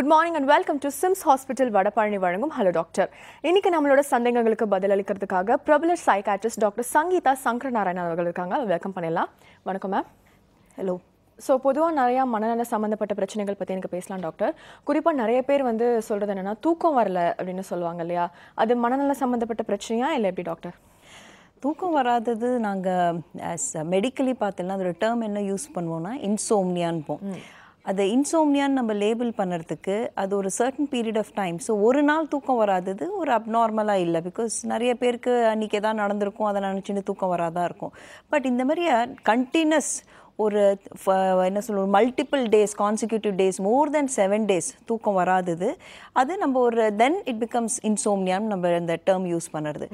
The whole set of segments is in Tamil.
Good morning and welcome to SIMS hospital Vadapalani வழங்கும் ஹலோ டாக்டர் இன்னைக்கு நம்மளோட சந்தேகங்களுக்கு பதில் அளிக்கிறதுக்காக பிரபல சைக்காட்ரிஸ்ட் டாக்டர் சங்கீதா சங்கரநாராயணன் அவர்கள் இருக்காங்க வெல்கம் பண்ணிடலாம் வணக்கம் மேம் ஹலோ ஸோ பொதுவாக நிறையா மனநல சம்மந்தப்பட்ட பிரச்சனைகள் பற்றி எனக்கு பேசலாம் டாக்டர் குறிப்பாக நிறைய பேர் வந்து சொல்கிறது என்னென்னா தூக்கம் வரல அப்படின்னு சொல்லுவாங்க இல்லையா அது மனநல சம்மந்தப்பட்ட பிரச்சனையா இல்லை எப்படி டாக்டர் தூக்கம் வராதது நாங்கள் மெடிக்கலி பார்த்தோம்னா அதோட டேர்ம் என்ன யூஸ் பண்ணுவோம்னா இன்சோம்னியான்போம் அதை இன்சோம்னியான்னு நம்ம லேபிள் பண்ணுறதுக்கு அது ஒரு certain period of time so ஒரு நாள் தூக்கம் வராதது ஒரு அப்நார்மலாக இல்லை பிகாஸ் நிறைய பேருக்கு அன்றைக்கி எதாவது நடந்திருக்கும் அதை நினச்சின்னு தூக்கம் வராதான் இருக்கும் பட் இந்த மாதிரியா கண்டினியூஸ் ஒரு என்ன சொல்லுவோம் multiple days consecutive days more than seven days தூக்கம் வராதது அது நம்ம ஒரு தென் இட் பிகம்ஸ் இன்சோம்னியாம் நம்ம இந்த டேர்ம் யூஸ் பண்ணுறது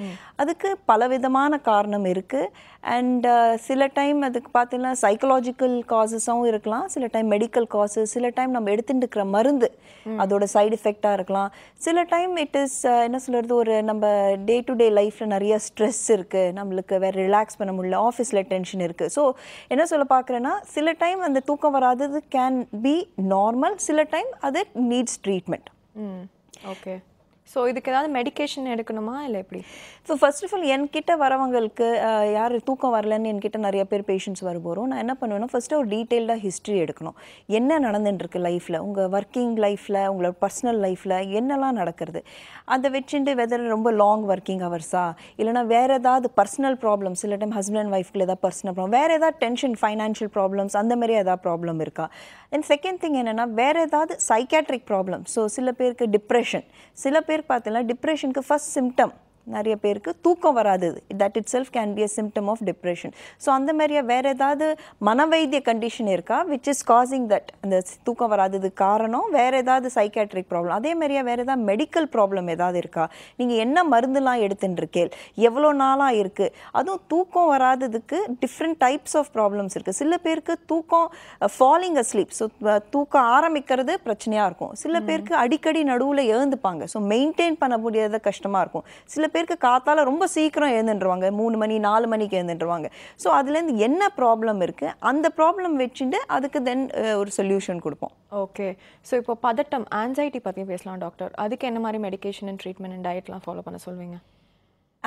அதுக்கு பலவிதமான காரணம் இருக்குது அண்ட் சில டைம் அதுக்கு பார்த்தீங்கன்னா சைக்கலாஜிக்கல் காசஸும் இருக்கலாம் சில டைம் மெடிக்கல் காசஸ் சில டைம் நம்ம எடுத்துட்டு மருந்து அதோட சைடு எஃபெக்டாக இருக்கலாம் சில டைம் இட் இஸ் என்ன சொல்கிறது ஒரு நம்ம டே டு டே லைஃப்பில் நிறைய ஸ்ட்ரெஸ் இருக்குது நம்மளுக்கு வேறு ரிலாக்ஸ் பண்ண முடியல ஆஃபீஸில் டென்ஷன் இருக்குது ஸோ என்ன சொல்ல பார்க்குற சொல்கிறேன்னா சில டைம் அந்த தூக்கம் வராதது கேன் பி நார்மல் சில டைம் அது நீட்ஸ் ட்ரீட்மெண்ட் ஓகே ஸோ இதுக்கு ஏதாவது மெடிக்கேஷன் எடுக்கணுமா இல்லை எப்படி ஸோ ஃபர்ஸ்ட் ஆஃப் ஆல் என்கிட்ட வரவங்களுக்கு யார் தூக்கம் வரலன்னு என்கிட்ட நிறைய பேர் பேஷண்ட்ஸ் போகிறோம் நான் என்ன பண்ணுவேன்னா ஃபஸ்ட்டு ஒரு டீட்டெயில்டாக ஹிஸ்ட்ரி எடுக்கணும் என்ன நடந்துட்டுருக்கு லைஃப்பில் உங்கள் ஒர்க்கிங் லைஃப்பில் உங்களோட பர்சனல் லைஃப்பில் என்னெல்லாம் நடக்கிறது அதை வச்சுட்டு வெதர் ரொம்ப லாங் ஒர்க்கிங் ஹவர்ஸா இல்லைனா வேறு ஏதாவது பர்சனல் ப்ராப்ளம்ஸ் இல்லை டைம் ஹஸ்பண்ட் அண்ட் ஒய்ஃப்க்கு ஏதாவது பர்சனல் ப்ராப்ளம் வேறு ஏதாவது டென்ஷன் ஃபைனான்ஷியல் ப்ராப்ளம்ஸ் அந்த மாதிரி ஏதாவது ப்ராப்ளம் இருக்கா அண்ட் செகண்ட் திங் என்னென்னா வேறு ஏதாவது சைக்காட்ரிக் ப்ராப்ளம் ஸோ சில பேருக்கு டிப்ரெஷன் சில பேர் பேர் பார்த்தீங்கன்னா டிப்ரெஷனுக்கு ஃபஸ்ட் சிம்டம் நிறைய பேருக்கு தூக்கம் வராது that itself can be a symptom of depression so அந்த மாதிரியா வேறு ஏதாவது மனவைத்திய கண்டிஷன் இருக்கா விச் இஸ் காசிங் தட் அந்த தூக்கம் வராதது காரணம் வேறு ஏதாவது சைக்காட்ரிக் ப்ராப்ளம் அதே மாதிரியா வேறு ஏதாவது மெடிக்கல் ப்ராப்ளம் ஏதாவது இருக்கா நீங்கள் என்ன மருந்துலாம் எடுத்துன்னு இருக்கேள் எவ்வளோ நாளாக இருக்குது அதுவும் தூக்கம் வராததுக்கு டிஃப்ரெண்ட் டைப்ஸ் ஆஃப் ப்ராப்ளம்ஸ் இருக்குது சில பேருக்கு தூக்கம் ஃபாலிங் அ ஸ்லீப் ஸோ தூக்கம் ஆரம்பிக்கிறது பிரச்சனையாக இருக்கும் சில பேருக்கு அடிக்கடி நடுவில் எழுந்துப்பாங்க ஸோ மெயின்டைன் பண்ண முடியாத கஷ்டமாக இருக்கும் சில பேருக்கு காத்தால் ரொம்ப சீக்கிரம் எழுந்துட்டுருவாங்க மூணு மணி நாலு மணிக்கு எழுந்துட்டுருவாங்க ஸோ அதுலேருந்து என்ன ப்ராப்ளம் இருக்குது அந்த ப்ராப்ளம் வச்சுட்டு அதுக்கு தென் ஒரு சொல்யூஷன் கொடுப்போம் ஓகே ஸோ இப்போ பதட்டம் ஆன்சைட்டி பற்றி பேசலாம் டாக்டர் அதுக்கு என்ன மாதிரி மெடிக்கேஷன் அண்ட் ட்ரீட்மெண்ட் அண்ட் டயட்லாம் ஃபாலோ பண்ண சொல்வீங்க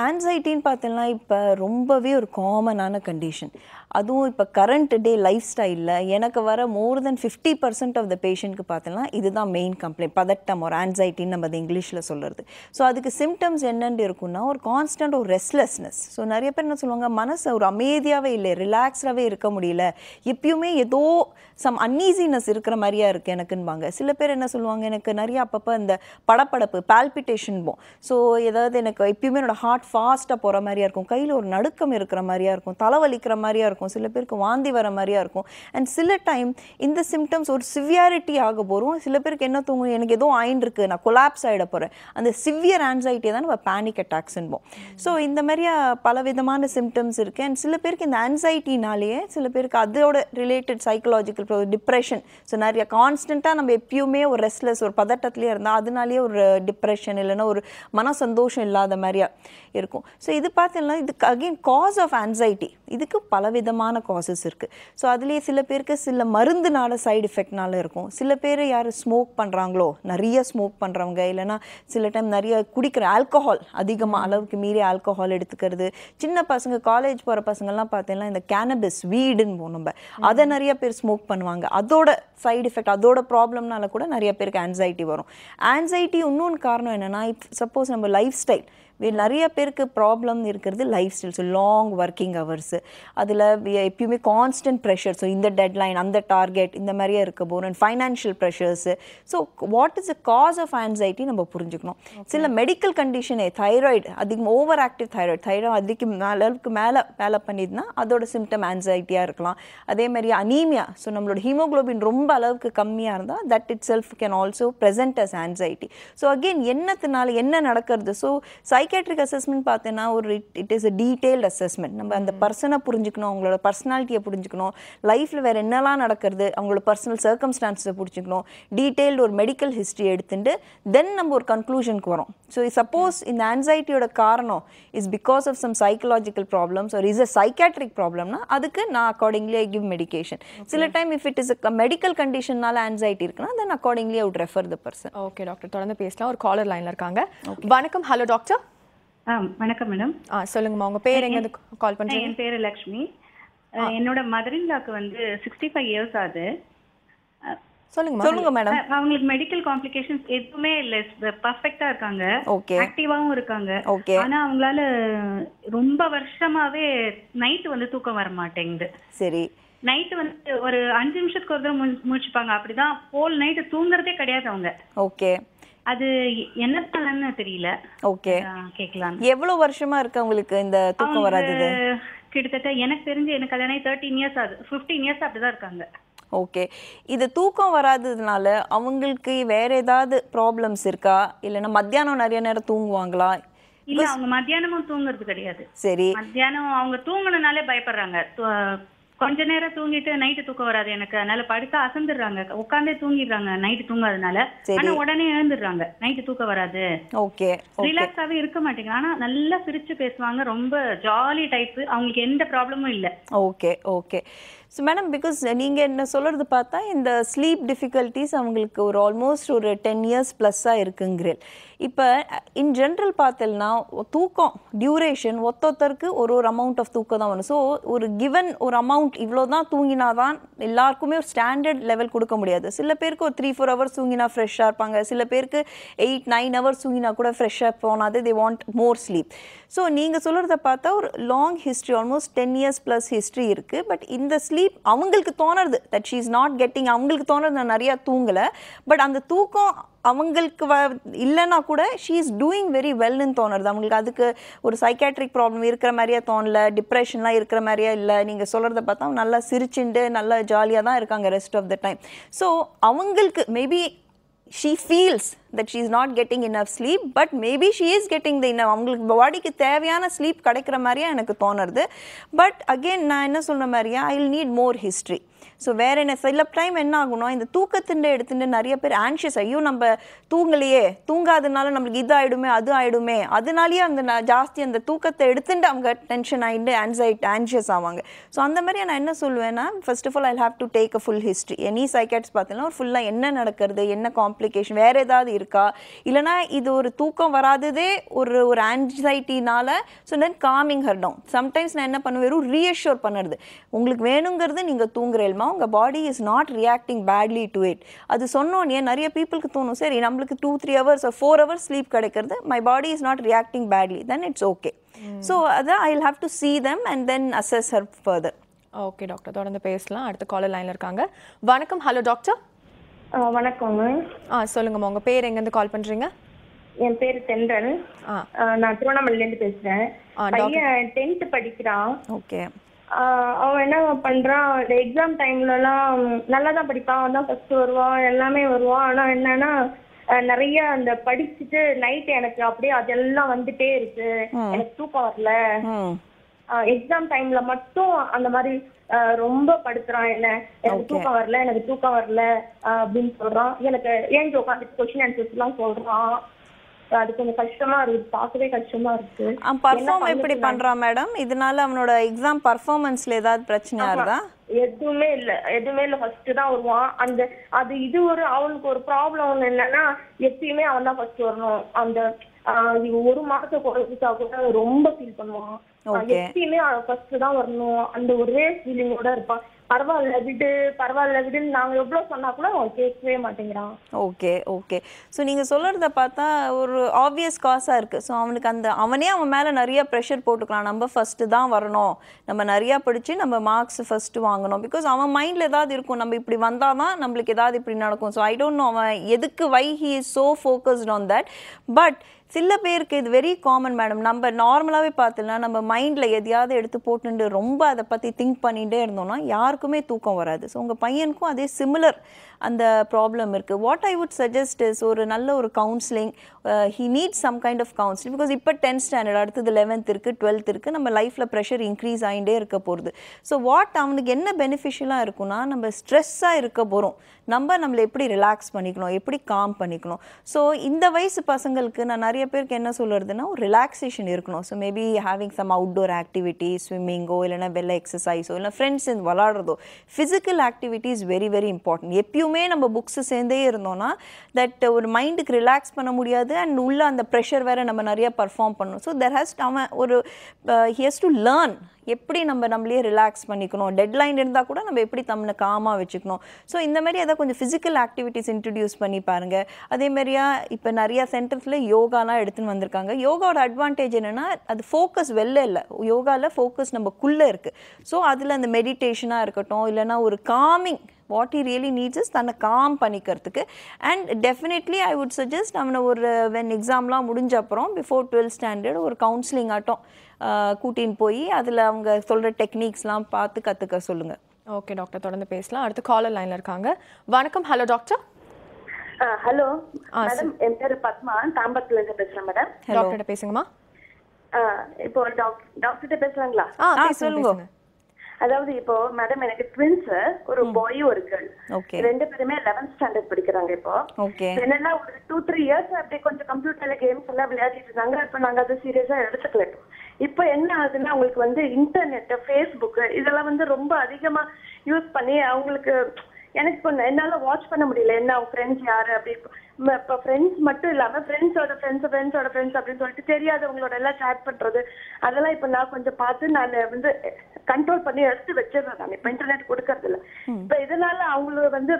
ஆன்சைட்டின்னு பார்த்தோம்னா இப்போ ரொம்பவே ஒரு காமனான கண்டிஷன் அதுவும் இப்போ கரண்ட் டே லைஃப் ஸ்டைலில் எனக்கு வர more than fifty percent of the பேஷண்ட்க்கு பார்த்தோம்னா இதுதான் மெயின் கம்ப்ளைண்ட் பதட்டம் ஒரு ஆன்சைட்டின்னு நம்ம அது இங்கிலீஷில் சொல்கிறது ஸோ அதுக்கு சிம்டம்ஸ் என்னென்னு இருக்குன்னா ஒரு கான்ஸ்டன்ட் ஒரு ரெஸ்ட்லெஸ்னஸ் ஸோ நிறைய பேர் என்ன சொல்லுவாங்க மனசு ஒரு அமைதியாகவே இல்லை ரிலாக்ஸ்டாகவே இருக்க முடியல எப்பயுமே ஏதோ சம் அன்னீசினஸ் இருக்கிற மாதிரியா இருக்குது எனக்குன்பாங்க சில பேர் என்ன சொல்லுவாங்க எனக்கு நிறைய அப்பப்போ இந்த படப்படப்பு பால்பிட்டேஷன் போ ஸோ ஏதாவது எனக்கு எப்பயுமே என்னோட ஹார்ட் ஹார்ட் ஃபாஸ்ட்டாக போகிற மாதிரியா இருக்கும் கையில் ஒரு நடுக்கம் இருக்கிற மாதிரியா இருக்கும் தலைவலிக்கிற மாதிரியா இருக்கும் சில பேருக்கு வாந்தி வர மாதிரியா இருக்கும் அண்ட் சில டைம் இந்த சிம்டம்ஸ் ஒரு சிவியாரிட்டி ஆக போகிறோம் சில பேருக்கு என்ன தூங்கும் எனக்கு எதுவும் ஆயின் இருக்குது நான் கொலாப்ஸ் ஆகிட போகிறேன் அந்த சிவியர் ஆன்சைட்டியை தான் நம்ம பேனிக் அட்டாக்ஸ்ன்போம் ஸோ இந்த மாதிரியா பல விதமான சிம்டம்ஸ் இருக்குது அண்ட் சில பேருக்கு இந்த ஆன்சைட்டினாலேயே சில பேருக்கு அதோட ரிலேட்டட் சைக்கலாஜிக்கல் டிப்ரெஷன் ஸோ நிறைய கான்ஸ்டண்ட்டாக நம்ம எப்பயுமே ஒரு ரெஸ்ட்லெஸ் ஒரு பதட்டத்துலேயே இருந்தால் அதனாலேயே ஒரு டிப்ரெஷன் இல்லைன்னா ஒரு மன சந்தோஷம் இல்லாத மாதிரியா இருக்கும் ஸோ இது பார்த்தீங்கன்னா இதுக்கு அகெயின் காஸ் ஆஃப் ஆன்சைட்டி இதுக்கு பலவிதமான காசஸ் இருக்குது ஸோ அதுலேயே சில பேருக்கு சில மருந்துனால சைடு எஃபெக்ட்னால இருக்கும் சில பேர் யார் ஸ்மோக் பண்ணுறாங்களோ நிறைய ஸ்மோக் பண்ணுறவங்க இல்லைனா சில டைம் நிறைய குடிக்கிற ஆல்கஹால் அதிகமாக அளவுக்கு மீறி ஆல்கஹால் எடுத்துக்கிறது சின்ன பசங்க காலேஜ் போகிற பசங்கள்லாம் பார்த்தீங்கன்னா இந்த கேனபிஸ் வீடுன்னு நம்ம அதை நிறைய பேர் ஸ்மோக் பண்ணுவாங்க அதோட சைடு எஃபெக்ட் அதோட ப்ராப்ளம்னால கூட நிறைய பேருக்கு ஆன்சைட்டி வரும் ஆன்சைட்டி இன்னொன்று காரணம் என்னென்னா சப்போஸ் நம்ம லைஃப் ஸ்டைல் நிறைய பேருக்கு ப்ராப்ளம் இருக்கிறது lifestyle so long working hours அதில் எப்பயுமே கான்ஸ்டன்ட் ப்ரெஷர் ஸோ இந்த டெட்லைன் அந்த டார்கெட் இந்த மாதிரியே இருக்க போகிறோம் and financial pressures so what is a cause of anxiety நம்ம புரிஞ்சுக்கணும் சில மெடிக்கல் கண்டிஷனே தைராய்டு அதிகம் ஓவர் ஆக்டிவ் தைராய்டு தைராய்டு அதிக அளவுக்கு மேலே வேலை பண்ணிதுன்னா அதோட சிம்டம் ஆன்சைட்டியாக இருக்கலாம் அதே மாதிரி அனீமியா ஸோ நம்மளோட ஹீமோக்ளோபின் ரொம்ப அளவுக்கு கம்மியாக இருந்தால் that itself can also present as anxiety so again என்னத்தினால என்ன நடக்கிறது ஸோ சை சைக்கேட்ரிக் அசஸ்மெண்ட் பார்த்தீங்கன்னா ஒரு it is a detailed assessment நம்ம அந்த பர்சனை புரிஞ்சுக்கணும் அவங்களோட பர்சனாலிட்டியை புரிஞ்சுக்கணும் லைஃப்பில் வேறு என்னெல்லாம் நடக்கிறது அவங்களோட பர்சனல் சர்க்கம்ஸ்டான்ஸை புரிஞ்சுக்கணும் டீட்டெயில்டு ஒரு மெடிக்கல் ஹிஸ்ட்ரி எடுத்துட்டு தென் நம்ம ஒரு கன்க்ளூஷனுக்கு வரோம் ஸோ சப்போஸ் இந்த ஆன்சைட்டியோட காரணம் is because of some psychological problems so is a psychiatric ப்ராப்ளம்னா அதுக்கு நான் அக்கார்டிங்லி ஐ கிவ் மெடிக்கேஷன் சில time if it is a medical கண்டிஷன்னால ஆன்சைட்டி இருக்குன்னா then accordingly out refer the person okay doctor தொடர்ந்து பேசலாம் ஒரு காலர் லைனில் இருக்காங்க வணக்கம் ஹலோ டாக்டர் ஆ வணக்கம் மேடம் ஆ சொல்லுங்கம்மா உங்க பேர் எங்க கால் பண்றீங்க என் பேர் லக்ஷ்மி என்னோட மதர் இன்லாக்கு வந்து சிக்ஸ்டி ஃபைவ் இயர்ஸ் ஆகுது சொல்லுங்க சொல்லுங்க மேடம் அவங்களுக்கு மெடிக்கல் காம்ப்ளிகேஷன்ஸ் எதுவுமே இல்ல பெர்ஃபெக்ட்டா இருக்காங்க ஓகே ஆக்டிவாவும் இருக்காங்க ஓகே ஆனா அவங்களால ரொம்ப வருஷமாவே நைட் வந்து தூக்கம் வர மாட்டேங்குது சரி நைட் வந்து ஒரு அஞ்சு நிமிஷத்துக்கு ஒரு தடவை முடிச்சுப்பாங்க அப்படிதான் ஹோல் நைட் தூங்குறதே கிடையாது அவங்க ஓகே அது என்ன பலன்னு தெரியல ஓகே கேக்கலாம் எவ்வளவு வருஷமா இருக்கு உங்களுக்கு இந்த தூக்கம் வராது கிட்டத்தட்ட எனக்கு தெரிஞ்சு எனக்கு கல்யாணம் தேர்ட்டீன் இயர்ஸ் ஆகுது ஃபிஃப்டீன் இயர்ஸ் அப்படிதான் இருக்காங்க ஓகே இது தூக்கம் வராததுனால அவங்களுக்கு வேற ஏதாவது ப்ராப்ளம்ஸ் இருக்கா இல்லனா மத்தியானம் நிறைய நேரம் தூங்குவாங்களா இல்ல அவங்க மத்தியானமும் தூங்குறது கிடையாது சரி மத்தியானம் அவங்க தூங்கணும்னாலே பயப்படுறாங்க கொஞ்ச நேரம் தூங்கிட்டு நைட்டு தூக்கம் வராது எனக்கு அதனால படுத்தா அசந்துடுறாங்க உட்காந்தே தூங்கிடுறாங்க நைட்டு தூங்காதனால ஆனா உடனே எழுந்துடுறாங்க நைட்டு தூக்கம் வராது ஓகே ரிலாக்ஸாவே இருக்க மாட்டேங்க ஆனா நல்லா சிரிச்சு பேசுவாங்க ரொம்ப ஜாலி டைப் அவங்களுக்கு எந்த ப்ராப்ளமும் இல்ல okay okay so madam because நீங்கள் என்ன சொல்கிறது பார்த்தா இந்த ஸ்லீப் டிஃபிகல்ட்டிஸ் அவங்களுக்கு ஒரு ஆல்மோஸ்ட் ஒரு டென் இயர்ஸ் ப்ளஸ்ஸாக இருக்குங்கிற இப்போ இன் ஜென்ரல் பார்த்தோம்னா தூக்கம் டியூரேஷன் ஒத்தொத்தருக்கு ஒரு ஒரு அமௌண்ட் ஆஃப் தூக்கம் தான் வரும் ஸோ ஒரு கிவன் ஒரு அமௌண்ட் இவ்வளோ தான் தூங்கினா தான் எல்லாருக்குமே ஒரு ஸ்டாண்டர்ட் லெவல் கொடுக்க முடியாது சில பேருக்கு ஒரு த்ரீ ஃபோர் ஹவர்ஸ் தூங்கினா ஃப்ரெஷ்ஷாக இருப்பாங்க சில பேருக்கு எயிட் நைன் ஹவர்ஸ் தூங்கினா கூட ஃப்ரெஷ்ஷாக போனாது they want more sleep so நீங்கள் சொல்கிறத பார்த்தா ஒரு long history almost ten years plus history இருக்குது பட் இந்த ஸ்லீப் ஸ்லீப் அவங்களுக்கு தோணுறது that she is not getting அவங்களுக்கு தோணுறது நான் நிறையா தூங்கலை பட் அந்த தூக்கம் அவங்களுக்கு வ இல்லைன்னா கூட ஷீ இஸ் டூயிங் வெரி வெல்னு தோணுறது அவங்களுக்கு அதுக்கு ஒரு சைக்காட்ரிக் ப்ராப்ளம் இருக்கிற மாதிரியே தோணல டிப்ரெஷன்லாம் இருக்கிற மாதிரியே இல்லை நீங்கள் சொல்கிறத பார்த்தா நல்லா சிரிச்சுண்டு நல்லா ஜாலியாக தான் இருக்காங்க rest of the time so அவங்களுக்கு maybe she feels that she is not getting enough sleep but maybe she is getting the enough அவங்களுக்கு பாடிக்கு தேவையான ஸ்லீப் கிடைக்கிற மாதிரியே எனக்கு தோணுது பட் அகெயின் நான் என்ன சொல்கிற மாதிரியா I'll need more history so வேறு என்ன சில டைம் என்ன ஆகணும் இந்த தூக்கத்தின் எடுத்துட்டு நிறைய பேர் ஆன்ஷியஸ் ஐயோ நம்ம தூங்கலையே தூங்காதனால நம்மளுக்கு இது ஆகிடுமே அது ஆகிடுமே அதனாலேயே அந்த ஜாஸ்தி அந்த தூக்கத்தை எடுத்துட்டு அவங்க டென்ஷன் ஆகிட்டு ஆன்சைட் ஆன்ஷியஸ் ஆவாங்க ஸோ அந்த மாதிரி நான் என்ன சொல்லுவேன்னா first of all I have to take a full history any சைக்கேட்ஸ் பார்த்தீங்கன்னா ஃபுல்லாக என்ன நடக்கிறது என்ன காம்ப்ளிகேஷன் வேறு ஏதாவது இருக்கா இல்லைனா இது ஒரு தூக்கம் வராததே ஒரு ஒரு ஆன்சைட்டினால so then calming her down sometimes நான் என்ன பண்ணுவேன் வெறும் பண்ணுறது உங்களுக்கு வேணுங்கிறது நீங்கள் தூங்குறேல்மா உங்கள் body is not reacting badly to it அது சொன்னோன்னே நிறைய பீப்புளுக்கு தோணும் சரி நம்மளுக்கு two three hours four hours sleep கிடைக்கிறது my body is not reacting badly then it's okay so அதான் I have to see them and then assess her further okay doctor தொடர்ந்து பேசலாம் அடுத்த காலர் லைனில் இருக்காங்க வணக்கம் ஹலோ டாக்டர் வணக்கம் ஆ சொல்லுங்கம்மா உங்கள் பேர் இருந்து கால் பண்றீங்க என் பேர் தென்றல் நான் திருவண்ணாமலையில இருந்து பேசுறேன் பையன் டென்த்து படிக்கிறான் ஓகே அவன் என்ன பண்றான் எக்ஸாம் டைம்லலாம் நல்லா தான் படிப்பான் அவன் தான் ஃபஸ்ட்டு வருவான் எல்லாமே வருவான் ஆனா என்னன்னா நிறைய அந்த படிச்சுட்டு நைட் எனக்கு அப்படியே அதெல்லாம் வந்துட்டே இருக்கு எனக்கு தூக்கம் வரல எக்ஸாம் டைம்ல மட்டும் அந்த மாதிரி ரொம்ப படுத்துறான் என்ன எனக்கு தூக்கம் வரல எனக்கு தூக்கம் வரல அப்படின்னு சொல்றான் எனக்கு ஏன் உட்காந்து கொஸ்டின் ஆன்சர்ஸ் எல்லாம் சொல்றான் அது கொஞ்சம் கஷ்டமா இருக்கு பார்க்கவே கஷ்டமா இருக்கு பர்ஃபார்ம் எப்படி பண்றான் மேடம் இதனால அவனோட எக்ஸாம் பர்ஃபார்மன்ஸ்ல ஏதாவது பிரச்சனையா இருந்தா எதுவுமே இல்ல எதுவுமே இல்ல ஃபர்ஸ்ட் தான் வருவான் அந்த அது இது ஒரு அவனுக்கு ஒரு ப்ராப்ளம் ஒண்ணு என்னன்னா எப்பயுமே அவன் தான் ஃபர்ஸ்ட் வரணும் அந்த ஒரு மாசம் குறைஞ்சா கூட ரொம்ப ஃபீல் பண்ணுவான் எப்பயுமே ஃபர்ஸ்ட் தான் வரணும் அந்த ஒரே ஃபீலிங்கோட இருப்பான் பரவாயில்ல விடு பரவாயில்ல விடுன்னு நாங்க எவ்வளவு சொன்னா கூட அவன் கேட்கவே மாட்டேங்கிறான் ஓகே ஓகே ஸோ நீங்க சொல்றத பார்த்தா ஒரு ஆப்வியஸ் காசா இருக்கு ஸோ அவனுக்கு அந்த அவனே அவன் மேல நிறைய ப்ரெஷர் போட்டுக்கலாம் நம்ம ஃபர்ஸ்ட் தான் வரணும் நம்ம நிறைய படிச்சு நம்ம மார்க்ஸ் ஃபர்ஸ்ட் வாங்கணும் பிகாஸ் அவன் மைண்ட்ல ஏதாவது இருக்கும் நம்ம இப்படி வந்தால் தான் நம்மளுக்கு ஏதாவது இப்படி நடக்கும் ஸோ ஐ டோன்ட் நோ அவன் எதுக்கு why he is so focused on that but சில பேருக்கு இது வெரி காமன் மேடம் நம்ம நார்மலாகவே பார்த்தோம்னா நம்ம மைண்டில் எதையாவது எடுத்து போட்டுட்டு ரொம்ப அதை பற்றி திங்க் பண்ணிகிட்டே இருந்தோம்னா யாருக்குமே தூக்கம் வராது ஸோ உங்கள் பையனுக்கும் அதே சிமிலர் அந்த ப்ராப்ளம் இருக்குது what I would suggest is ஒரு நல்ல ஒரு counselling he needs some kind of counselling because இப்போ டென்த் ஸ்டாண்டர்ட் அடுத்தது லெவன்த் இருக்குது டுவெல்த் இருக்குது நம்ம லைஃப்பில் ப்ரெஷர் இன்க்ரீஸ் ஆகிட்டே இருக்க போகிறது ஸோ வாட் அவனுக்கு என்ன பெனிஃபிஷியலாக இருக்குன்னா நம்ம ஸ்ட்ரெஸ்ஸாக இருக்க போகிறோம் நம்ம நம்மளை எப்படி ரிலாக்ஸ் பண்ணிக்கணும் எப்படி காம் பண்ணிக்கணும் ஸோ இந்த வயசு பசங்களுக்கு நான் நிறைய பேருக்கு என்ன சொல்கிறதுனா ஒரு ரிலாக்ஸேஷன் இருக்கணும் so maybe having some outdoor activity ஸ்விம்மிங்கோ இல்லைனா வெள்ள எக்ஸசைஸோ இல்லை ஃப்ரெண்ட்ஸ் விளாடுறதோ physical activity is very very important எப்பயும் டேயுமே நம்ம புக்ஸு சேர்ந்தே இருந்தோம்னா தட் ஒரு மைண்டுக்கு ரிலாக்ஸ் பண்ண முடியாது அண்ட் உள்ள அந்த ப்ரெஷர் வேறு நம்ம நிறைய பர்ஃபார்ம் பண்ணணும் ஸோ தெர் ஹாஸ் அவன் ஒரு ஹியஸ் டு லேர்ன் எப்படி நம்ம நம்மளே ரிலாக்ஸ் பண்ணிக்கணும் டெட்லைன் இருந்தால் கூட நம்ம எப்படி தம்மனை காமாக வச்சுக்கணும் ஸோ இந்த மாதிரி அதை கொஞ்சம் ஃபிசிக்கல் ஆக்டிவிட்டீஸ் இன்ட்ரடியூஸ் பண்ணி பாருங்கள் மாதிரியா இப்போ நிறையா சென்டர்ஸில் யோகாலாம் எடுத்துன்னு வந்திருக்காங்க யோகாவோட அட்வான்டேஜ் என்னென்னா அது ஃபோக்கஸ் வெளில இல்லை யோகாவில் ஃபோக்கஸ் நமக்குள்ளே இருக்குது ஸோ அதில் அந்த மெடிடேஷனாக இருக்கட்டும் இல்லைனா ஒரு calming what he really needs is தன்னை காம் பண்ணிக்கிறதுக்கு and definitely I would suggest அவனை ஒரு வென் எக்ஸாம்லாம் முடிஞ்ச அப்புறம் பிஃபோர் டுவெல்த் ஸ்டாண்டர்ட் ஒரு கவுன்சிலிங் ஆட்டம் கூட்டின்னு போய் அதில் அவங்க சொல்கிற டெக்னிக்ஸ்லாம் பார்த்து கற்றுக்க சொல்லுங்கள் ஓகே டாக்டர் தொடர்ந்து பேசலாம் அடுத்து காலர் லைனில் இருக்காங்க வணக்கம் ஹலோ டாக்டர் ஹலோ மேடம் என் பேர் பத்மா இருந்து பேசுறேன் மேடம் டாக்டர் பேசுங்கம்மா இப்போ டாக்டர் டாக்டர் பேசுறாங்களா ஆ சொல்லுங்க அதாவது இப்போ மேடம் எனக்கு ட்வின்ஸ் ஒரு பாய் ஒரு கேர்ள் ரெண்டு பேருமே லெவன்த் ஸ்டாண்டர்ட் படிக்கிறாங்க இப்போ என்னன்னா ஒரு டூ த்ரீ இயர்ஸ் அப்படியே கொஞ்சம் கம்ப்யூட்டர்ல கேம்ஸ் எல்லாம் விளையாடிட்டு இருந்தாங்க இப்ப நாங்க அதை சீரியஸா எடுத்துக்கல இப்போ என்ன ஆகுதுன்னா அவங்களுக்கு வந்து இன்டர்நெட் ஃபேஸ்புக் இதெல்லாம் வந்து ரொம்ப அதிகமா யூஸ் பண்ணி அவங்களுக்கு எனக்கு இப்போ என்னால வாட்ச் பண்ண முடியல என்ன அவங்க ஃப்ரெண்ட்ஸ் யாரு அப்படி இப்போ ஃப்ரெண்ட்ஸ் மட்டும் இல்லாம ஃப்ரெண்ட்ஸோட ஃப்ரெண்ட்ஸ் ஃப்ரெண்ட்ஸோட ஃப்ரெண்ட்ஸ் அப்படின்னு சொல்லிட்டு தெரியாதவங்களோட எல்லாம் சேட் பண்றது அதெல்லாம் இப்ப நான் கொஞ்சம் பார்த்து நான் வந்து கண்ட்ரோல் பண்ணி எடுத்து வச்சிருந்தேன் நான் இப்ப இன்டர்நெட் கொடுக்கறது இல்ல இப்ப இதனால அவங்களுக்கு வந்து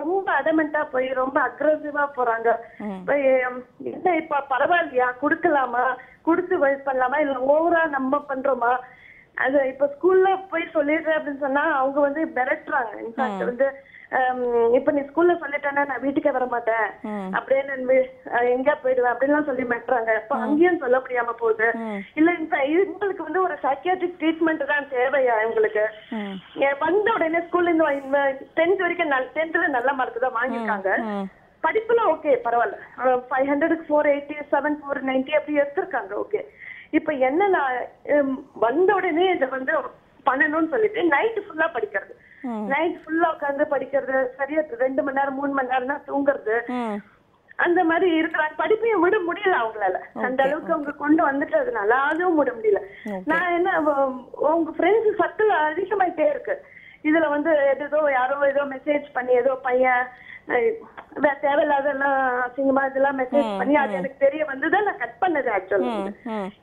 ரொம்ப அடமெண்டா போய் ரொம்ப அக்ரஸிவா போறாங்க என்ன இப்ப பரவாயில்லையா குடுக்கலாமா குடுத்து பண்ணலாமா இல்ல ஓவரா நம்ம பண்றோமா அது இப்ப ஸ்கூல்ல போய் சொல்லிடுறேன் அப்படின்னு சொன்னா அவங்க வந்து மிரட்டுறாங்க இன்ஃபேக்ட் வந்து இப்ப நீ ஸ்கூல்ல சொல்லிட்டேன்னா நான் வீட்டுக்கே வர மாட்டேன் அப்படின்னு எங்க போயிடுவேன் அப்படின்லாம் சொல்லி மெட்டுறாங்க இப்ப அங்கேயும் சொல்ல முடியாம போகுது இல்ல இவங்களுக்கு வந்து ஒரு சைக்கியாட்ரிக் ட்ரீட்மெண்ட் தான் தேவையா இவங்களுக்கு வந்த உடனே ஸ்கூல்ல இருந்து டென்த் வரைக்கும் டென்த்ல நல்ல மார்க் தான் வாங்கியிருக்காங்க படிப்புல ஓகே பரவாயில்ல ஃபைவ் ஹண்ட்ரடுக்கு four eighty seven four ninety அப்படி எடுத்திருக்காங்க ஓகே இப்ப என்ன நான் வந்த உடனே இதை வந்து பண்ணணும்னு சொல்லிட்டு நைட் ஃபுல்லா படிக்கிறது நைட் ஃபுல்லா உட்காந்து படிக்கிறது சரியா ரெண்டு மணி நேரம் மூணு மணி நேரம் தான் தூங்குறது அந்த மாதிரி இருக்கிறாங்க படிப்பையும் விட முடியல அவங்களால அந்த அளவுக்கு அவங்க கொண்டு வந்துட்டதுனால அதுவும் விட முடியல நான் என்ன உங்க ஃப்ரெண்ட்ஸ் சத்துல அதிகமாயிட்டே இருக்கு இதுல வந்து ஏதோ யாரோ ஏதோ மெசேஜ் பண்ணி ஏதோ பையன் தேவையில்லாத எல்லாம் அசிங்கமா இதெல்லாம் மெசேஜ் பண்ணி அது எனக்கு தெரிய வந்ததை நான் கட் பண்ணது ஆக்சுவலி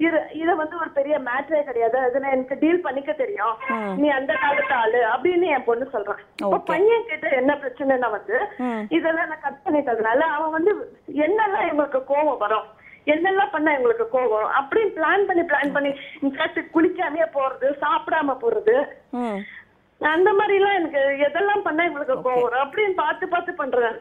இது இதை வந்து ஒரு பெரிய மேட்ரே கிடையாது அது நான் எனக்கு டீல் பண்ணிக்க தெரியும் நீ அந்த காலத்து ஆளு அப்படின்னு என் பொண்ணு சொல்றான் இப்போ பையன் கிட்ட என்ன பிரச்சனைனா வந்து இதெல்லாம் நான் கட் பண்ணிட்டதுனால அவன் வந்து என்னெல்லாம் இவங்களுக்கு கோவம் வரும் என்னெல்லாம் பண்ணா எங்களுக்கு கோவம் அப்படின்னு பிளான் பண்ணி பிளான் பண்ணி இன்ஃபேக்ட் குளிக்காமயே போறது சாப்பிடாம போறது அந்த மாதிரி எல்லாம் எனக்கு எதெல்லாம் பண்ணா இவளுக்கு கோவம் வரும் அப்படின்னு பார்த்து பார்த்து பண்றேன்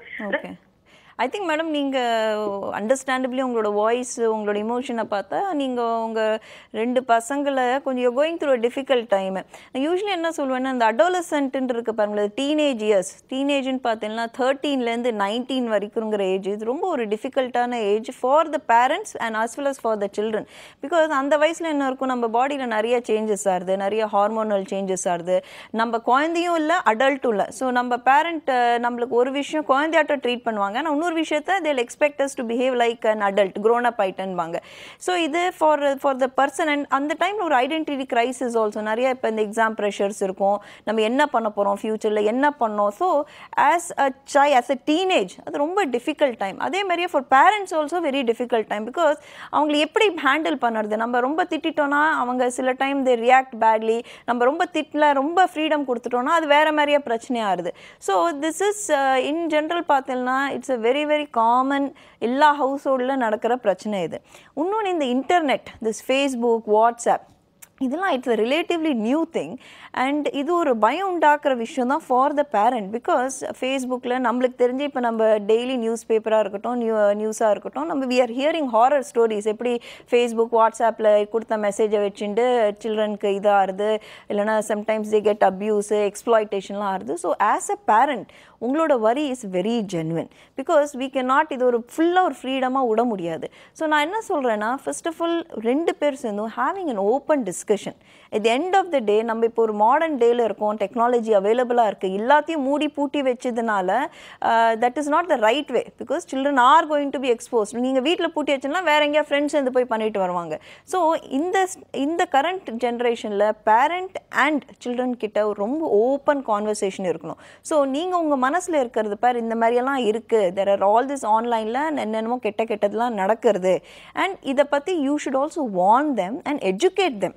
ஐ திங்க் மேடம் நீங்கள் அண்டர்ஸ்டாண்டபிளி உங்களோட வாய்ஸ் உங்களோட இமோஷனை பார்த்தா நீங்கள் உங்கள் ரெண்டு பசங்களை கொஞ்சம் கோயிங் த்ரூ டிஃபிகல்ட் டைமு நான் யூஸ்வலி என்ன சொல்லுவேன்னா அந்த அடோலசன்ட்டுன்னு இருக்க பாருங்களா டீனேஜ் இயர்ஸ் டீனேஜ்னு பார்த்தீங்கன்னா தேர்ட்டீன்லேருந்து நைன்டீன் வரைக்குங்கிற ஏஜ் இது ரொம்ப ஒரு டிஃபிகல்ட்டான age for the parents and as well as for the children because அந்த வயசில் என்ன இருக்கும் நம்ம பாடியில் நிறைய சேஞ்சஸ் ஆகுது நிறைய ஹார்மோனல் சேஞ்சஸ் ஆகுது நம்ம குழந்தையும் இல்லை அடல்ட்டும் இல்லை ஸோ நம்ம பேரண்ட் நம்மளுக்கு ஒரு விஷயம் குழந்தையாட்ட ட்ரீட் பண்ணுவாங்க ஆனால் இன்னொரு விஷயத்த they'll expect us to behave like an adult grown up ஐட்டன்பாங்க ஸோ இது for for the person and அந்த டைமில் ஒரு ஐடென்டிட்டி கிரைசிஸ் ஆல்சோ நிறைய இப்போ இந்த எக்ஸாம் ப்ரெஷர்ஸ் இருக்கும் நம்ம என்ன பண்ண போகிறோம் ஃப்யூச்சரில் என்ன பண்ணோம் so as a psy as a teenage அது ரொம்ப டிஃபிகல்ட் டைம் அதே மாதிரியே for parents also very difficult time because அவங்களை எப்படி ஹேண்டில் பண்ணுறது நம்ம ரொம்ப திட்டிட்டோன்னா அவங்க சில டைம் தே ரியாக்ட் பேட்லி நம்ம ரொம்ப திட்டில் ரொம்ப ஃப்ரீடம் கொடுத்துட்டோன்னா அது வேறு மாதிரியே பிரச்சனையாகுது so this is in uh, general பார்த்தீங்கன்னா it's a very very very common எல்லா ஹவுஸ் ஹோல்டில் நடக்கிற பிரச்சனை இது இன்னொன்று இந்த இன்டர்நெட் திஸ் ஃபேஸ்புக் வாட்ஸ்அப் இதெல்லாம் it's a relatively new thing and இது ஒரு பயம் உண்டாக்குற விஷயம் தான் ஃபார் த பேரண்ட் பிகாஸ் ஃபேஸ்புக்கில் நம்மளுக்கு தெரிஞ்சு இப்போ நம்ம டெய்லி நியூஸ் பேப்பராக இருக்கட்டும் நியூ நியூஸாக இருக்கட்டும் நம்ம we are hearing horror stories எப்படி ஃபேஸ்புக் வாட்ஸ்அப்பில் கொடுத்த மெசேஜை வச்சுட்டு சில்ட்ரனுக்கு இதாகிறது இல்லைனா சம்டைம்ஸ் தி கெட் அப்யூஸு எக்ஸ்ப்ளாய்டேஷன்லாம் ஆகுது ஸோ ஆஸ் அ பேரண்ட் உங்களோட worry is very genuine because we கே நாட் இது ஒரு ஃபுல்லாக ஒரு ஃப்ரீடமாக விட முடியாது ஸோ நான் என்ன சொல்கிறேன்னா ஃபர்ஸ்ட் ஆஃப் ஆல் ரெண்டு பேர் சேர்ந்தும் having an open discuss discussion at end of the day நம்ம இப்போ ஒரு மாடர்ன் டேயில் இருக்கோம் டெக்னாலஜி அவைலபிளாக இருக்குது எல்லாத்தையும் மூடி பூட்டி வச்சதுனால that is not the right way because children are going to be expose நீங்கள் வீட்டில் பூட்டி வச்சுன்னா வேற எங்கேயா ஃப்ரெண்ட்ஸ் வந்து போய் பண்ணிட்டு வருவாங்க ஸோ இந்த இந்த கரண்ட் ஜென்ரேஷனில் பேரண்ட் அண்ட் சில்ட்ரன் கிட்ட ரொம்ப ஓப்பன் கான்வர்சேஷன் இருக்கணும் ஸோ நீங்கள் உங்கள் மனசில் இருக்கிறது பேர் இந்த மாதிரியெல்லாம் இருக்குது தெர் ஆர் ஆல் திஸ் ஆன்லைனில் என்னென்னமோ கெட்ட கெட்டதெல்லாம் நடக்கிறது அண்ட் இதை பற்றி you should also warn them and educate them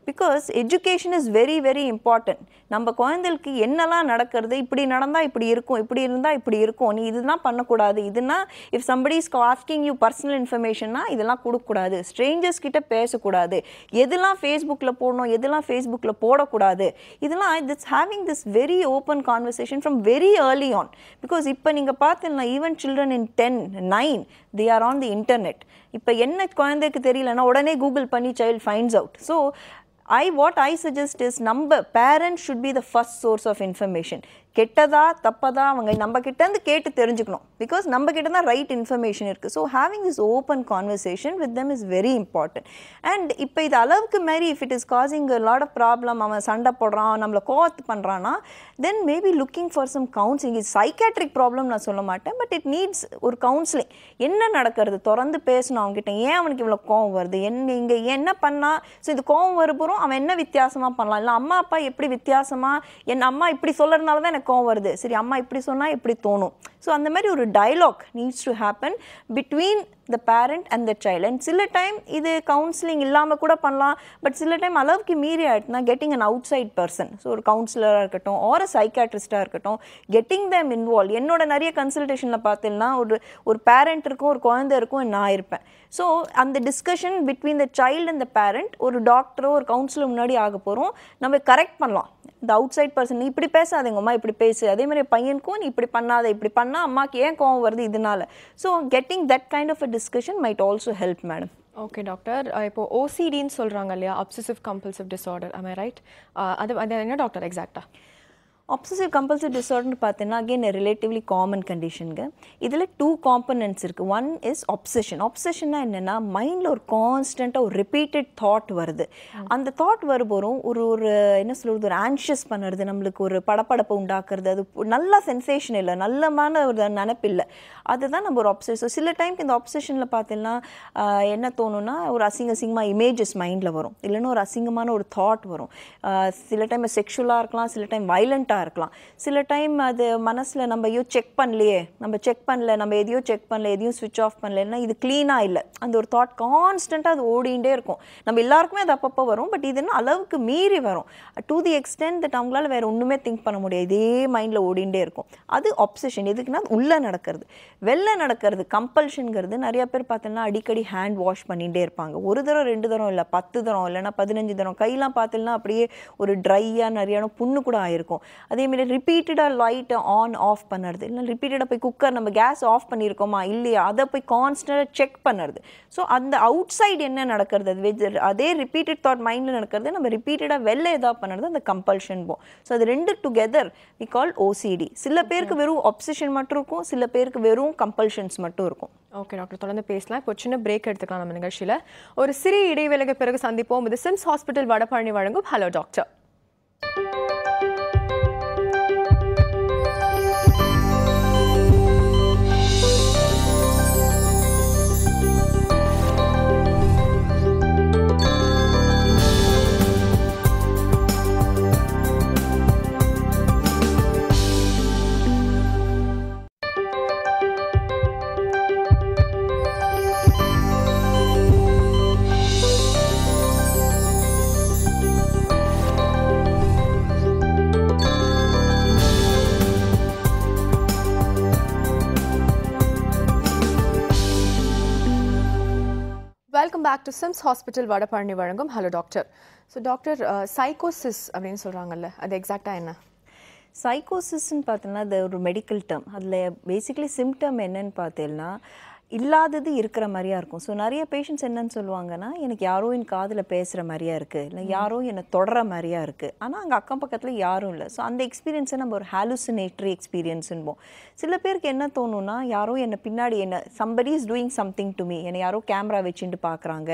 because education is very very important நம்ம குழந்தைகளுக்கு என்னெல்லாம் நடக்கிறது இப்படி நடந்தால் இப்படி இருக்கும் இப்படி இருந்தால் இப்படி இருக்கும் நீ இதுதான் பண்ணக்கூடாது இதுனா if somebody is asking you personal இன்ஃபர்மேஷன்னா இதெல்லாம் கொடுக்கக்கூடாது ஸ்ட்ரேஞ்சர்ஸ் கிட்ட பேசக்கூடாது எதெல்லாம் ஃபேஸ்புக்கில் போடணும் எதெல்லாம் ஃபேஸ்புக்கில் போடக்கூடாது இதெல்லாம் it's having this very open conversation from very early on because இப்போ நீங்கள் பார்த்தீங்கன்னா even children in ten nine they are on the internet இப்போ என்ன குழந்தைக்கு தெரியலன்னா உடனே கூகுள் பண்ணி child finds out so I what I suggest is number parent should be the first source of information. கெட்டதா தப்பதா அவங்க நம்ம கிட்டேருந்து கேட்டு தெரிஞ்சுக்கணும் பிகாஸ் நம்ம கிட்ட தான் ரைட் இன்ஃபர்மேஷன் இருக்குது so having this open conversation with them is very important and இப்போ இது அளவுக்கு மாரி if it is causing lot of problem அவன் சண்டை போடுறான் நம்மளை கோவத்து பண்ணுறான்னா then maybe looking for some counselling is psychiatric problem நான் சொல்ல மாட்டேன் பட் இட் நீட்ஸ் ஒரு கவுன்சிலிங் என்ன நடக்கிறது திறந்து பேசணும் அவங்ககிட்ட ஏன் அவனுக்கு இவ்வளோ கோவம் வருது என்ன இங்கே என்ன பண்ணால் ஸோ இது கோவம் வருபுறம் அவன் என்ன வித்தியாசமாக பண்ணலாம் இல்லை அம்மா அப்பா எப்படி வித்தியாசமாக என் அம்மா இப்படி சொல்கிறதுனால தான் எனக்கு கோவம் வருது சரி அம்மா இப்படி சொன்னால் இப்படி தோணும் ஸோ அந்த மாதிரி ஒரு dialogue needs to happen between the parent and the child and சில டைம் இது கவுன்சிலிங் இல்லாமல் கூட பண்ணலாம் பட் சில டைம் அளவுக்கு மீறி ஆகிட்டுனா getting an outside person so ஒரு கவுன்சிலராக இருக்கட்டும் ஆர் அ இருக்கட்டும் கெட்டிங் தம் இன்வால்வ் என்னோட நிறைய கன்சல்டேஷனில் பார்த்தீங்கன்னா ஒரு ஒரு பேரண்ட் இருக்கும் ஒரு குழந்தை இருக்கும் நான் இருப்பேன் ஸோ அந்த discussion between the child and the parent ஒரு டாக்டரோ ஒரு கவுன்சிலோ முன்னாடி ஆக போகிறோம் நம்ம கரெக்ட் பண்ணலாம் இந்த அவுட் சைட் பர்சன் நீ இப்படி பேசாதேங்க அம்மா இப்படி பேசு அதே மாதிரி பையனுக்கும் நீ இப்படி பண்ணாத இப்படி பண்ணால் அம்மாவுக்கு ஏன் கோவம் வருது இதனால so getting that kind of a discussion might also help madam okay doctor இப்போ ஓசிடின்னு சொல்கிறாங்க இல்லையா obsessive compulsive disorder I right அது அது என்ன டாக்டர் எக்ஸாக்டாக ஆப்சசிவ் கம்பல்சிவ் டிஸார்டர்னு பார்த்தீங்கன்னா அகெயின் ரிலேட்டிவ்லி காமன் கண்டிஷனுங்க இதில் டூ காம்பனன்ட்ஸ் இருக்குது ஒன் இஸ் ஆப்சஷன் ஆப்சஷன்னா என்னென்னா மைண்டில் ஒரு கான்ஸ்டண்ட்டாக ஒரு ரிப்பீட்டட் தாட் வருது அந்த தாட் வரும்போதும் ஒரு ஒரு என்ன சொல்கிறது ஒரு ஆன்ஷியஸ் பண்ணுறது நம்மளுக்கு ஒரு படப்படப்பை உண்டாக்குறது அது நல்ல சென்சேஷன் இல்லை நல்லமான ஒரு நினப்பு இல்லை அதுதான் நம்ம ஒரு ஆப்சஸ் சில டைம்க்கு இந்த ஆப்சஷனில் பார்த்தீங்கன்னா என்ன தோணும்னா ஒரு அசிங்க அசிங்கமாக இமேஜஸ் மைண்டில் வரும் இல்லைன்னா ஒரு அசிங்கமான ஒரு தாட் வரும் சில டைம் செக்ஷுவலாக இருக்கலாம் சில டைம் வைலண்ட்டாக ப்ரெஷராக இருக்கலாம் சில டைம் அது மனசில் நம்ம ஐயோ செக் பண்ணலையே நம்ம செக் பண்ணல நம்ம எதையோ செக் பண்ணல எதையும் சுவிச் ஆஃப் பண்ணலன்னா இது க்ளீனாக இல்லை அந்த ஒரு தாட் கான்ஸ்டண்ட்டாக அது ஓடிண்டே இருக்கும் நம்ம எல்லாருக்குமே அது அப்பப்போ வரும் பட் இதுன்னு அளவுக்கு மீறி வரும் டு தி எக்ஸ்டென்ட் தட் அவங்களால வேறு ஒன்றுமே திங்க் பண்ண முடியாது இதே மைண்டில் ஓடிண்டே இருக்கும் அது ஆப்சிஷன் எதுக்குன்னா உள்ளே நடக்கிறது வெளில நடக்கிறது கம்பல்ஷனுங்கிறது நிறையா பேர் பார்த்தீங்கன்னா அடிக்கடி ஹேண்ட் வாஷ் பண்ணிகிட்டே இருப்பாங்க ஒரு தரம் ரெண்டு தரம் இல்லை பத்து தரம் இல்லைனா பதினஞ்சு தரம் கையெல்லாம் பார்த்தீங்கன்னா அப்படியே ஒரு ட்ரையாக நிறையான புண்ணு கூட ஆயிருக்கும் அதேமாரி ரிப்பீட்டடாக லைட்டை ஆன் ஆஃப் பண்ணுறது இல்லை ரிப்பீட்டடாக போய் குக்கர் நம்ம கேஸ் ஆஃப் பண்ணியிருக்கோமா இல்லையா அதை போய் கான்ஸ்டண்டாக செக் பண்ணுறது ஸோ அந்த அவுட் சைடு என்ன நடக்கிறது அது வெஜ் அதே ரிப்பீட்டட் தாட் மைண்டில் நடக்கிறது நம்ம ரிப்பீட்டடாக வெளில எதாவது பண்ணுறது அந்த கம்பல்ஷன் போம் ஸோ அது ரெண்டு டுகெதர் வி கால் ஓசிடி சில பேருக்கு வெறும் அப்சிஷன் மட்டும் இருக்கும் சில பேருக்கு வெறும் கம்பல்ஷன்ஸ் மட்டும் இருக்கும் ஓகே டாக்டர் தொடர்ந்து பேசலாம் இப்போ சின்ன பிரேக் எடுத்துக்கலாம் நம்ம நிகழ்ச்சியில் ஒரு சிறிய இடைவேளைக்கு பிறகு சந்திப்போம் இது சிம்ஸ் ஹாஸ்பிட்டல் வடபழனி வழங்கும் hello doctor doctor SIMS hospital Vadapalani வழங்கும் ஹலோ டாக்டர் ஸோ டாக்டர் சைக்கோசிஸ் அப்படின்னு சொல்கிறாங்கல்ல அது எக்ஸாக்டாக என்ன சைக்கோசிஸ்ன்னு பார்த்தோம்னா அது ஒரு மெடிக்கல் டேர்ம் அதில் பேசிக்கலி சிம்டம் என்னன்னு பார்த்தீங்கன்னா இல்லாதது இருக்கிற மாதிரியா இருக்கும் ஸோ நிறைய பேஷண்ட்ஸ் என்னன்னு சொல்லுவாங்கன்னா எனக்கு யாரோ என் காதில் பேசுகிற மாதிரியா இருக்குது இல்லை யாரோ என்னை தொடர மாதிரியா இருக்குது ஆனால் அங்கே அக்கம் பக்கத்தில் யாரும் இல்லை ஸோ அந்த எக்ஸ்பீரியன்ஸை நம்ம ஒரு ஹாலுசினேட்ரி எக்ஸ்பீரியன்ஸ்ன்போம் சில பேருக்கு என்ன தோணும்னா யாரோ என்னை பின்னாடி என்ன somebody is doing something to me என்னை யாரோ கேமரா வச்சுட்டு பார்க்குறாங்க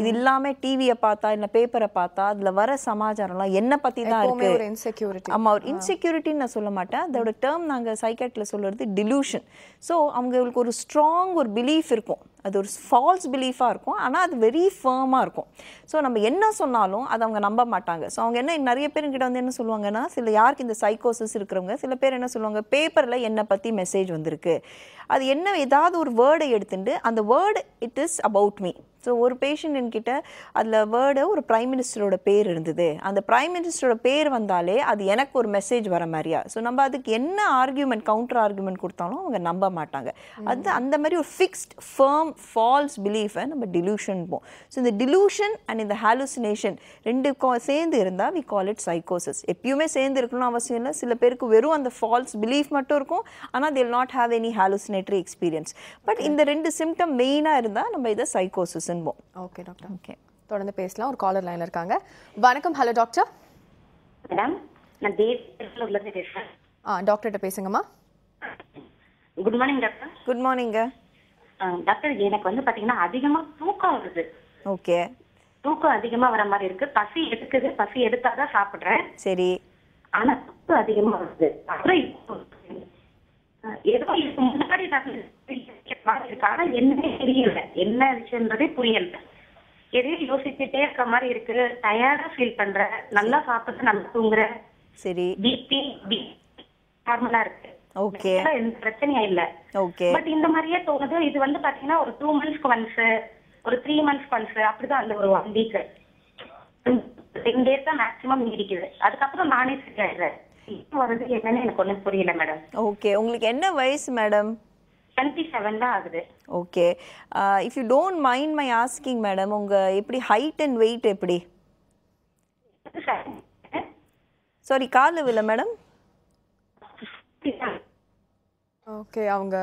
இது இல்லாமல் டிவியை பார்த்தா இல்லை பேப்பரை பார்த்தா அதில் வர சமாச்சாரம்லாம் என்னை பற்றி தான் இருக்குது இன்செக்யூரிட்டி ஆமாம் ஒரு இன்செக்யூரிட்டின்னு நான் சொல்ல மாட்டேன் அதோட டேர்ம் நாங்கள் சைக்காட்டில் சொல்கிறது டிலூஷன் ஸோ அவங்களுக்கு ஒரு ஸ்ட்ராங் ஒரு ஒரு பிலீஃப் இருக்கும் அது ஒரு ஃபால்ஸ் பிலீஃபாக இருக்கும் ஆனால் அது வெரி ஃபேர்மாக இருக்கும் ஸோ நம்ம என்ன சொன்னாலும் அதை அவங்க நம்ப மாட்டாங்க ஸோ அவங்க என்ன நிறைய பேருக்கிட்ட வந்து என்ன சொல்லுவாங்கன்னா சில யாருக்கு இந்த சைக்கோசிஸ் இருக்கிறவங்க சில பேர் என்ன சொல்லுவாங்க பேப்பரில் என்னை பற்றி மெசேஜ் வந்திருக்கு அது என்ன ஏதாவது ஒரு வேர்டை எடுத்துட்டு அந்த word it is about me so ஒரு பேஷண்ட் என்கிட்ட அதில் வேர்டு ஒரு ப்ரைம் மினிஸ்டரோட பேர் இருந்தது அந்த ப்ரைம் மினிஸ்டரோட பேர் வந்தாலே அது எனக்கு ஒரு மெசேஜ் வர மாதிரியா ஸோ நம்ம அதுக்கு என்ன ஆர்கியூமெண்ட் கவுண்டர் ஆர்கியூமெண்ட் கொடுத்தாலும் அவங்க நம்ப மாட்டாங்க அது அந்த மாதிரி ஒரு ஃபிக்ஸ்ட் ஃபேர்ம் ஃபார்ம் ஃபால்ஸ் பிலீஃபை நம்ம டிலூஷன்போம் ஸோ இந்த டிலூஷன் அண்ட் இந்த ஹாலுசினேஷன் ரெண்டு சேர்ந்து இருந்தால் வி கால் இட் சைக்கோசிஸ் எப்பயுமே சேர்ந்து இருக்கணும்னு அவசியம் இல்லை சில பேருக்கு வெறும் அந்த ஃபால்ஸ் பிலீஃப் மட்டும் இருக்கும் ஆனால் they'll not have any hallucinatory experience but இந்த ரெண்டு சிம்டம் மெயினாக இருந்தால் நம்ம இதை சைக்கோசிஸ்ன்போம் ஓகே டாக்டர் ஓகே தொடர்ந்து பேசலாம் ஒரு காலர் லைனில் இருக்காங்க வணக்கம் ஹலோ டாக்டர் மேடம் நான் தேவ் டாக்டர்கிட்ட பேசுங்கம்மா good morning doctor good morning doctor எனக்கு வந்து பாத்தீங்கன்னா அதிகமா தூக்கம் வருது ஓகே தூக்கம் அதிகமா வர மாதிரி இருக்கு பசி எடுக்குது பசி எடுத்தாதான் சாப்பிடுறேன் சரி ஆனா தூக்கம் அதிகமா வருது அப்புறம் ஏதோ முன்னாடி ஆனா என்னன்னே தெரியல என்ன விஷயம்ன்றதே புரியல எதையும் யோசிச்சுட்டே இருக்க மாதிரி இருக்கு டயர்டா ஃபீல் பண்றேன் நல்லா சாப்பிட்டு நல்லா தூங்குறேன் சரி பிபி பி நார்மலா இருக்கு ஓகே எந்த பிரச்சனையும் இல்ல ஓகே பட் இந்த மாதிரியே தோணுது இது வந்து பாத்தீங்கன்னா ஒரு டூ மந்த்ஸ்க்கு ஒன்ஸ் ஒரு த்ரீ மந்த்ஸ்க்கு ஒன்ஸ் அப்படிதான் அந்த ஒரு ஒன் வீக் டென் டேஸ் தான் மேக்ஸிமம் நீடிக்குது அதுக்கப்புறம் நானே சரி ஆயிடுறேன் வருது என்னன்னு எனக்கு ஒன்றும் புரியல மேடம் ஓகே உங்களுக்கு என்ன வயசு மேடம் டுவெண்ட்டி செவன் தான் ஆகுது okay if you don't mind my asking madam உங்கள் எப்படி ஹைட் அண்ட் வெயிட் எப்படி சாரி காலில் இல்லை மேடம் ஓகே அவங்க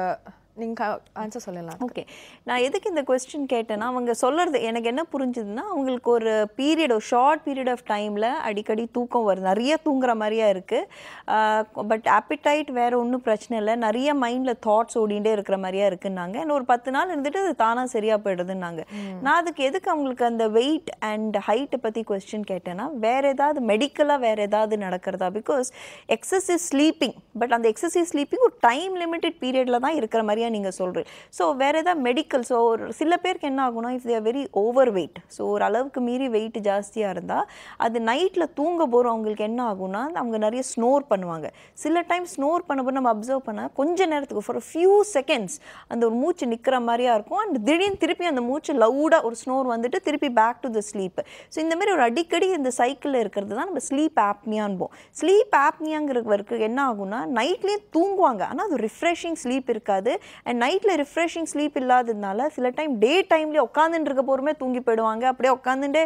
நீங்கள் ஆன்சர் சொல்லலாம் ஓகே நான் எதுக்கு இந்த கொஸ்டின் கேட்டேன்னா அவங்க சொல்கிறது எனக்கு என்ன புரிஞ்சுதுன்னா அவங்களுக்கு ஒரு பீரியட் ஒரு ஷார்ட் பீரியட் ஆஃப் டைமில் அடிக்கடி தூக்கம் வருது நிறைய தூங்குற மாதிரியாக இருக்குது பட் ஆப்பிடைட் வேறு ஒன்றும் பிரச்சனை இல்லை நிறைய மைண்டில் தாட்ஸ் ஓடிண்டே இருக்கிற மாதிரியாக இருக்குன்னாங்க அண்ட் ஒரு பத்து நாள் இருந்துட்டு அது தானாக சரியாக போயிடுதுன்னாங்க நான் அதுக்கு எதுக்கு அவங்களுக்கு அந்த வெயிட் அண்ட் ஹைட்டை பற்றி கொஸ்டின் கேட்டேன்னா வேறு ஏதாவது மெடிக்கலாக வேறு ஏதாவது நடக்கிறதா பிகாஸ் எக்ஸசிவ் ஸ்லீப்பிங் பட் அந்த எக்ஸசிவ் ஸ்லீப்பிங் ஒரு டைம் லிமிட்டெட் பீரியடில் தான் இருக்கிற மாதிரியாக நிறையா நீங்கள் சொல்கிறீங்க ஸோ வேறு ஏதாவது மெடிக்கல் ஸோ ஒரு சில பேருக்கு என்ன ஆகும்னா if there very over weight so ஒரு அளவுக்கு மீறி வெயிட் ஜாஸ்தியாக இருந்தால் அது நைட்டில் தூங்க போகிறோம் அவங்களுக்கு என்ன ஆகும்னா அவங்க நிறைய ஸ்னோர் பண்ணுவாங்க சில டைம் ஸ்னோர் பண்ண நம்ம அப்சர்வ் பண்ணால் கொஞ்ச நேரத்துக்கு ஃபார் ஃபியூ செகண்ட்ஸ் அந்த ஒரு மூச்சு நிற்கிற மாதிரியா இருக்கும் அண்ட் திடீர்னு திருப்பி அந்த மூச்சு லவுடாக ஒரு ஸ்னோர் வந்துட்டு திருப்பி back to the sleep so இந்த மாதிரி ஒரு அடிக்கடி இந்த சைக்கிளில் இருக்கிறது தான் நம்ம ஸ்லீப் ஆப்னியான்போம் ஸ்லீப் ஆப்னியாங்கிறவருக்கு என்ன ஆகும்னா நைட்லேயும் தூங்குவாங்க ஆனால் அது ரிஃப்ரெஷிங் ஸ்லீப் இருக்காது அண்ட் நைட்டில் ரிஃப்ரெஷிங் ஸ்லீப் இல்லாததுனால சில டைம் டே டைம்லேயே உட்காந்துட்டு இருக்க போகிறமே தூங்கி போயிடுவாங்க அப்படியே உட்காந்துட்டு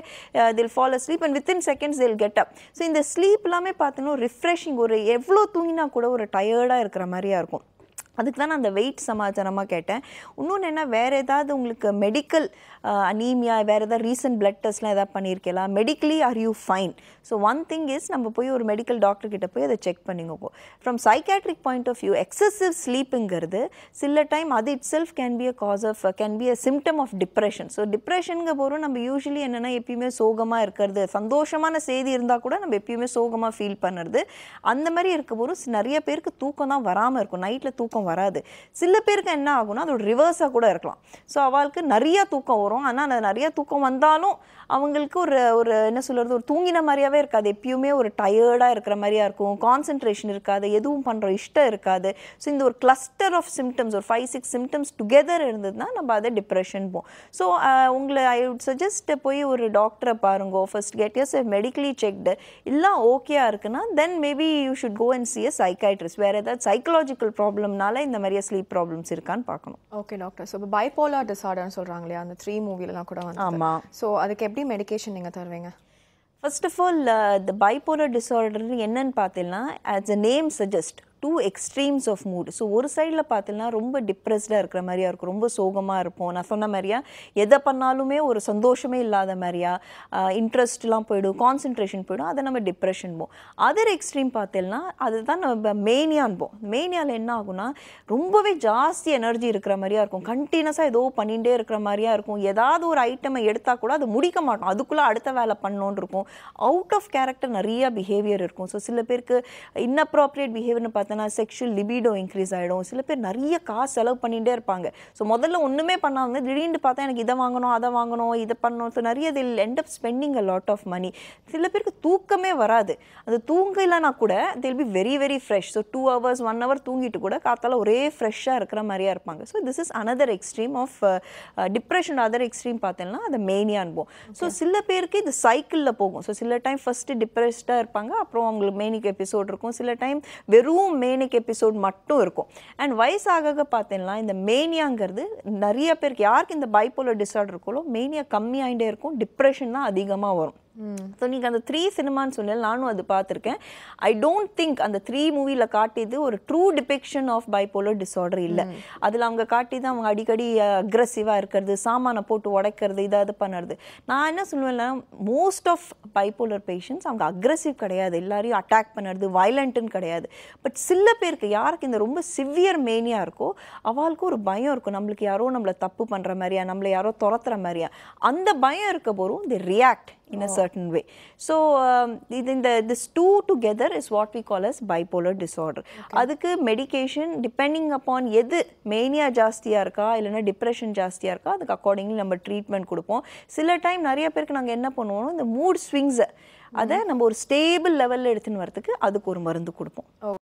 they'll fall sleep and within seconds they'll get up so இந்த ஸ்லீப் எல்லாமே பார்த்தோன்னா ரிஃப்ரெஷிங் ஒரு எவ்வளோ தூங்கினா கூட ஒரு டயர்டாக இருக்கிற மாதிரியாக இருக்கும் அதுக்கு தான் நான் அந்த வெயிட் சமாச்சாரமாக கேட்டேன் இன்னொன்று என்ன வேறு ஏதாவது உங்களுக்கு மெடிக்கல் அனீமியா வேறு ஏதாவது ரீசன்ட் பிளட் டெஸ்ட்லாம் எதாவது பண்ணியிருக்கலாம் medically are you fine so one thing is நம்ம போய் ஒரு மெடிக்கல் டாக்டர் கிட்டே போய் அதை செக் பண்ணிங்கப்போ from psychiatric point of view excessive ஸ்லீப்புங்கிறது சில டைம் அது itself can be a cause of can be a symptom of depression so டிப்ரெஷனுங்க போகிறோம் நம்ம யூஸ்வலி என்னென்னா எப்பயுமே சோகமாக இருக்கிறது சந்தோஷமான செய்தி இருந்தால் கூட நம்ம எப்பயுமே சோகமாக ஃபீல் பண்ணுறது அந்த மாதிரி இருக்க போகிறோம் நிறைய பேருக்கு தூக்கம் தான் வராமல் இருக்கும் நைட்டில் தூக்கம் வராது சில பேருக்கு என்ன ஆகும்னா அதோட ரிவர்ஸாக கூட இருக்கலாம் ஸோ அவளுக்கு நிறையா தூக்கம் வரும் ஆனால் அந்த நிறையா தூக்கம் வந்தாலும் அவங்களுக்கு ஒரு ஒரு என்ன சொல்கிறது ஒரு தூங்கின மாதிரியாவே இருக்காது எப்பயுமே ஒரு டயர்டாக இருக்கிற மாதிரியா இருக்கும் கான்சென்ட்ரேஷன் இருக்காது எதுவும் பண்ணுற இஷ்டம் இருக்காது ஸோ இந்த ஒரு கிளஸ்டர் ஆஃப் சிம்டம்ஸ் ஒரு ஃபைவ் சிக்ஸ் சிம்டம்ஸ் டுகெதர் இருந்ததுன்னா நம்ம அதை டிப்ரெஷன் போம் ஸோ உங்களை ஐ உட் சஜஸ்ட் போய் ஒரு டாக்டரை பாருங்க first get yours medically checked இல்லை ஓகேயா இருக்குன்னா then maybe you should go and see a psychiatrist வேறு ஏதாவது சைக்கலாஜிக்கல் ப்ராப்ளம்னால இந்த மாதிரியே ஸ்லீப் ப்ராப்ளம்ஸ் இருக்கான்னு பார்க்கணும் ஓகே டாக்டர் ஸோ இப்போ பைபோலார் டிசார்டர்னு சொல்கிறாங்களே அந்த த்ரீ மூவிலலாம் கூட வந்து ஆமாம் ஸோ அதுக்கு எப்படி எப்படி மெடிகேஷன் நீங்கள் தருவீங்க ஃபர்ஸ்ட் ஆஃப் ஆல் இந்த பைபோலர் டிஸார்டர் என்னன்னு பார்த்தீங்கன்னா as a name suggest two extremes of mood so ஒரு சைடில் பார்த்தீங்கன்னா ரொம்ப டிப்ரெஸ்டாக இருக்கிற மாதிரியா இருக்கும் ரொம்ப சோகமாக இருப்போம் நான் சொன்ன மாதிரியா எதை பண்ணாலுமே ஒரு சந்தோஷமே இல்லாத மாதிரியா இன்ட்ரெஸ்ட்லாம் போயிடும் கான்சென்ட்ரேஷன் போயிடும் அதை நம்ம டிப்ரெஷன் போம் அதர் எக்ஸ்ட்ரீம் பார்த்தீங்கன்னா அதுதான் நம்ம மேனியான்போம் மேனியாவில் என்ன ஆகும்னா ரொம்பவே ஜாஸ்தி எனர்ஜி இருக்கிற மாதிரியா இருக்கும் கண்டினியூஸாக ஏதோ பண்ணிகிட்டே இருக்கிற மாதிரியா இருக்கும் ஏதாவது ஒரு ஐட்டமை எடுத்தால் கூட அது முடிக்க மாட்டோம் அதுக்குள்ளே அடுத்த வேலை பண்ணோன்னு இருக்கும் அவுட் ஆஃப் கேரக்டர் நிறையா பிஹேவியர் இருக்கும் ஸோ சில பேருக்கு இன்அப்ராப்ரியேட் பிஹேவியர்னு பார்த்து பார்த்தோன்னா செக்ஷுவல் லிபிடோ இன்க்ரீஸ் ஆகிடும் சில பேர் நிறைய காசு செலவு பண்ணிகிட்டே இருப்பாங்க ஸோ முதல்ல ஒன்றுமே பண்ணாங்க திடீர்னு பார்த்தா எனக்கு இதை வாங்கணும் அதை வாங்கணும் இதை பண்ணணும் ஸோ நிறைய இதில் end of spending a lot of money சில பேருக்கு தூக்கமே வராது அந்த தூங்கலைன்னா கூட they'll be very very fresh so two hours one hour தூங்கிட்டு கூட காத்தால ஒரே ஃப்ரெஷ்ஷாக இருக்கிற மாதிரியாக இருப்பாங்க so this is another extreme of depression other extreme பார்த்தீங்கன்னா அதை மெயினியான் அனுபவம் ஸோ சில பேருக்கு இது சைக்கிளில் போகும் ஸோ சில டைம் ஃபஸ்ட்டு டிப்ரெஸ்டாக இருப்பாங்க அப்புறம் அவங்களுக்கு மேனிக் எபிசோட் இருக்கும் சில டைம் வெறும் மேனிக் எபிசோட் மட்டும் இருக்கும் அண்ட் வயசாக பார்த்தீங்கன்னா இந்த மேனியாங்கிறது நிறைய பேருக்கு யாருக்கு இந்த பைப்போலர் டிஸார்டர் இருக்கோ மேனியா கம்மியாகிட்டே இருக்கும் டிப்ரெஷன் தான் அதிகமாக வரும் ஸோ நீங்கள் அந்த த்ரீ சினிமான்னு சொன்னேன் நானும் அது பார்த்துருக்கேன் ஐ டோன்ட் திங்க் அந்த த்ரீ மூவியில் காட்டியது ஒரு true depiction of bipolar disorder இல்லை அதில் அவங்க காட்டி தான் அவங்க அடிக்கடி அக்ரெசிவாக இருக்கிறது சாமானை போட்டு உடைக்கிறது இதாவது பண்ணுறது நான் என்ன சொல்லுவேன்னா மோஸ்ட் ஆஃப் பைப்போலர் பேஷண்ட்ஸ் அவங்க அக்ரெசிவ் கிடையாது எல்லாரையும் அட்டாக் பண்ணுறது வயலண்ட்டுன்னு கிடையாது பட் சில பேருக்கு யாருக்கு இந்த ரொம்ப சிவியர் மேனியாக இருக்கோ அவளுக்கு ஒரு பயம் இருக்கும் நம்மளுக்கு யாரோ நம்மளை தப்பு பண்ணுற மாதிரியா நம்மளை யாரோ துரத்துற மாதிரியா அந்த பயம் இருக்க போதும் they react in oh. a certain way. So, um, the, this two together is what we call as bipolar disorder. அதுக்கு மெடிகேஷன் டிபெண்டிங் அப்பான் எது மேனியா ஜாஸ்தியாக இருக்கா இல்லைனா டிப்ரெஷன் ஜாஸ்தியாக இருக்கா அதுக்கு அக்கார்டிங்லி நம்ம ட்ரீட்மெண்ட் கொடுப்போம் சில டைம் நிறைய பேருக்கு நாங்கள் என்ன பண்ணுவோம் இந்த மூட் ஸ்விங்ஸை அதை நம்ம ஒரு ஸ்டேபிள் லெவலில் எடுத்துன்னு வரதுக்கு அதுக்கு ஒரு மருந்து கொடுப்போம்